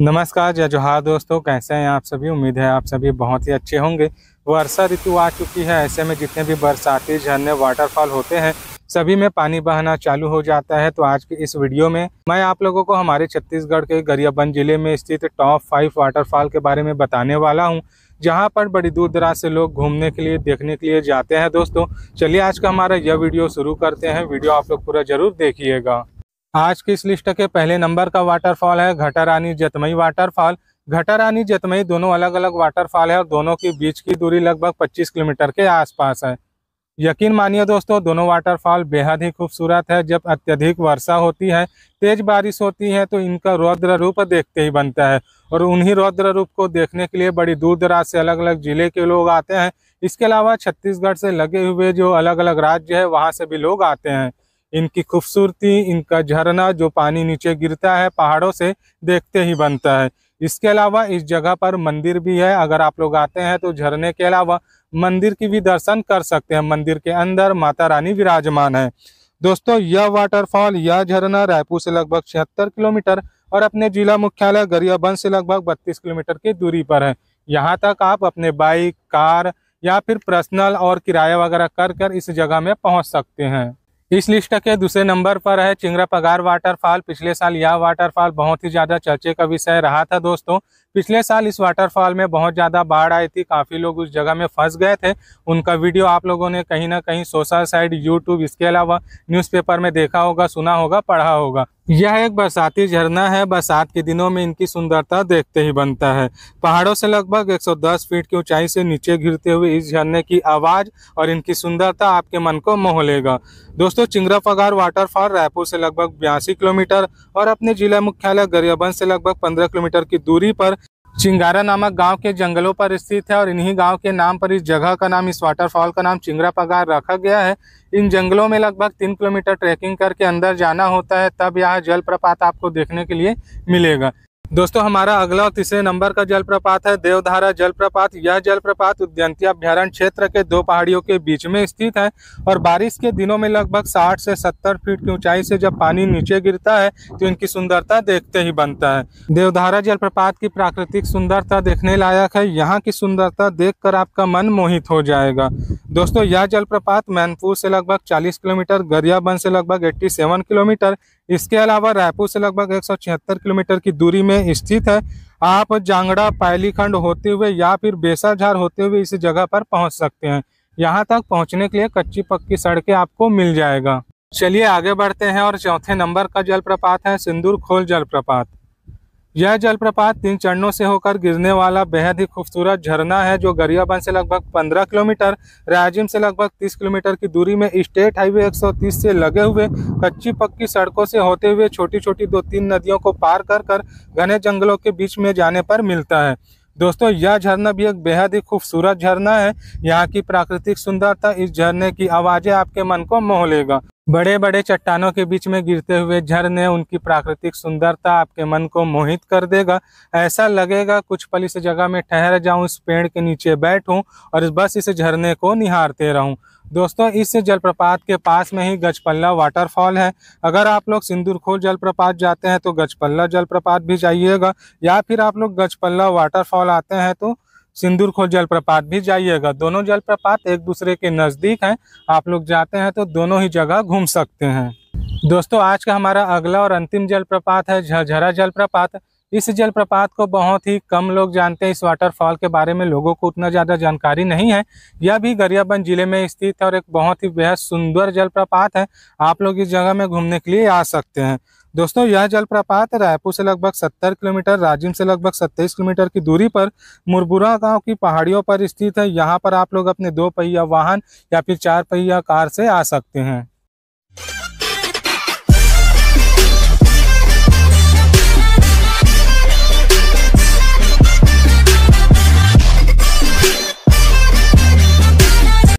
नमस्कार जय जोहार दोस्तों कैसे हैं आप सभी उम्मीद है आप सभी बहुत ही अच्छे होंगे वर्षा ऋतु आ चुकी है ऐसे में जितने भी बरसाती झरने वाटरफॉल होते हैं सभी में पानी बहना चालू हो जाता है तो आज के इस वीडियो में मैं आप लोगों को हमारे छत्तीसगढ़ के गरियाबंद जिले में स्थित टॉप फाइव वाटरफॉल के बारे में बताने वाला हूँ जहाँ पर बड़ी दूर दराज से लोग घूमने के लिए देखने के लिए जाते हैं दोस्तों चलिए आज का हमारा यह वीडियो शुरू करते हैं वीडियो आप लोग पूरा जरूर देखिएगा आज की इस लिस्ट के पहले नंबर का वाटरफॉल है घटारानी जतमई वाटरफॉल घटारानी जतमई दोनों अलग अलग वाटरफॉल है और दोनों के बीच की दूरी लगभग 25 किलोमीटर के आसपास है यकीन मानिए दोस्तों दोनों वाटरफॉल बेहद ही खूबसूरत है जब अत्यधिक वर्षा होती है तेज बारिश होती है तो इनका रौद्र रूप देखते ही बनता है और उन्हीं रौद्र रूप को देखने के लिए बड़ी दूर दराज से अलग अलग ज़िले के लोग आते हैं इसके अलावा छत्तीसगढ़ से लगे हुए जो अलग अलग राज्य है वहाँ से भी लोग आते हैं इनकी खूबसूरती इनका झरना जो पानी नीचे गिरता है पहाड़ों से देखते ही बनता है इसके अलावा इस जगह पर मंदिर भी है अगर आप लोग आते हैं तो झरने के अलावा मंदिर की भी दर्शन कर सकते हैं मंदिर के अंदर माता रानी विराजमान है दोस्तों यह वाटरफॉल यह झरना रायपुर से लगभग छिहत्तर किलोमीटर और अपने जिला मुख्यालय गरियाबंद से लगभग बत्तीस किलोमीटर की दूरी पर है यहाँ तक आप अपने बाइक कार या फिर पर्सनल और किराया वगैरह कर कर इस जगह में पहुँच सकते हैं इस लिस्ट के दूसरे नंबर पर है चिंगरा पगार वाटरफॉल पिछले साल यह वाटरफॉल बहुत ही ज़्यादा चर्चे का विषय रहा था दोस्तों पिछले साल इस वाटरफॉल में बहुत ज़्यादा बाढ़ आई थी काफ़ी लोग उस जगह में फंस गए थे उनका वीडियो आप लोगों ने कहीं ना कहीं सोशल साइट यूट्यूब इसके अलावा न्यूज़पेपर में देखा होगा सुना होगा पढ़ा होगा यह एक बरसाती झरना है बरसात के दिनों में इनकी सुंदरता देखते ही बनता है पहाड़ों से लगभग 110 फीट की ऊंचाई से नीचे गिरते हुए इस झरने की आवाज़ और इनकी सुंदरता आपके मन को मोह लेगा दोस्तों चिंगरा पगार वाटरफॉल रायपुर से लगभग बयासी किलोमीटर और अपने जिला मुख्यालय गरियाबंद से लगभग पंद्रह किलोमीटर की दूरी पर चिंगारा नामक गांव के जंगलों पर स्थित है और इन्हीं गांव के नाम पर इस जगह का नाम इस वाटरफॉल का नाम चिंगरा पगार रखा गया है इन जंगलों में लगभग तीन किलोमीटर ट्रैकिंग करके अंदर जाना होता है तब यह जलप्रपात आपको देखने के लिए मिलेगा दोस्तों हमारा अगला और तीसरे नंबर का जलप्रपात है देवधारा जलप्रपात यह जलप्रपात उद्यंती अभ्यारण्य क्षेत्र के दो पहाड़ियों के बीच में स्थित है और बारिश के दिनों में लगभग 60 से 70 फीट की ऊंचाई से जब पानी नीचे गिरता है तो इनकी सुंदरता देखते ही बनता है देवधारा जलप्रपात की प्राकृतिक सुंदरता देखने लायक है यहाँ की सुंदरता देख आपका मन मोहित हो जाएगा दोस्तों यह जलप्रपात मैनपुर से लगभग चालीस किलोमीटर गरियाबंद से लगभग एट्टी किलोमीटर इसके अलावा रायपुर से लगभग एक किलोमीटर की दूरी में स्थित है आप जांगड़ा पायलीखंड होते हुए या फिर बेसाझार होते हुए इस जगह पर पहुंच सकते हैं यहाँ तक पहुंचने के लिए कच्ची पक्की सड़कें आपको मिल जाएगा चलिए आगे बढ़ते हैं और चौथे नंबर का जलप्रपात है सिंदूर खोल जलप्रपात यह जलप्रपात तीन चरणों से होकर गिरने वाला बेहद ही खूबसूरत झरना है जो गरियाबंद से लगभग 15 किलोमीटर राजिम से लगभग 30 किलोमीटर की दूरी में स्टेट हाईवे 130 से लगे हुए कच्ची पक्की सड़कों से होते हुए छोटी छोटी दो तीन नदियों को पार कर कर घने जंगलों के बीच में जाने पर मिलता है दोस्तों यह झरना भी एक बेहद ही खूबसूरत झरना है यहाँ की प्राकृतिक सुंदरता इस झरने की आवाज़ें आपके मन को मोह लेगा बड़े बड़े चट्टानों के बीच में गिरते हुए झरने उनकी प्राकृतिक सुंदरता आपके मन को मोहित कर देगा ऐसा लगेगा कुछ पल इस जगह में ठहर जाऊं इस पेड़ के नीचे बैठूं और बस इस झरने को निहारते रहूं दोस्तों इस जलप्रपात के पास में ही गजपल्ला वाटरफॉल है अगर आप लोग सिंदूरखोल जलप्रपात जाते हैं तो गजपल्ला जलप्रपात भी जाइएगा या फिर आप लोग गजपल्ला वाटरफॉल आते हैं तो सिंदूर खो जलप्रपात भी जाइएगा दोनों जलप्रपात एक दूसरे के नज़दीक हैं आप लोग जाते हैं तो दोनों ही जगह घूम सकते हैं दोस्तों आज का हमारा अगला और अंतिम जलप्रपात है झरझरा जलप्रपात इस जलप्रपात को बहुत ही कम लोग जानते हैं इस वाटरफॉल के बारे में लोगों को उतना ज़्यादा जानकारी नहीं है यह भी गरियाबंद जिले में स्थित है और एक बहुत ही बेहद सुंदर जलप्रपात है आप लोग इस जगह में घूमने के लिए आ सकते हैं दोस्तों यह जलप्रपात रायपुर से लगभग 70 किलोमीटर राजिम से लगभग 27 किलोमीटर की दूरी पर मुरबुरा गांव की पहाड़ियों पर स्थित है यहाँ पर आप लोग अपने दो पहिया वाहन या फिर चार पहिया कार से आ सकते हैं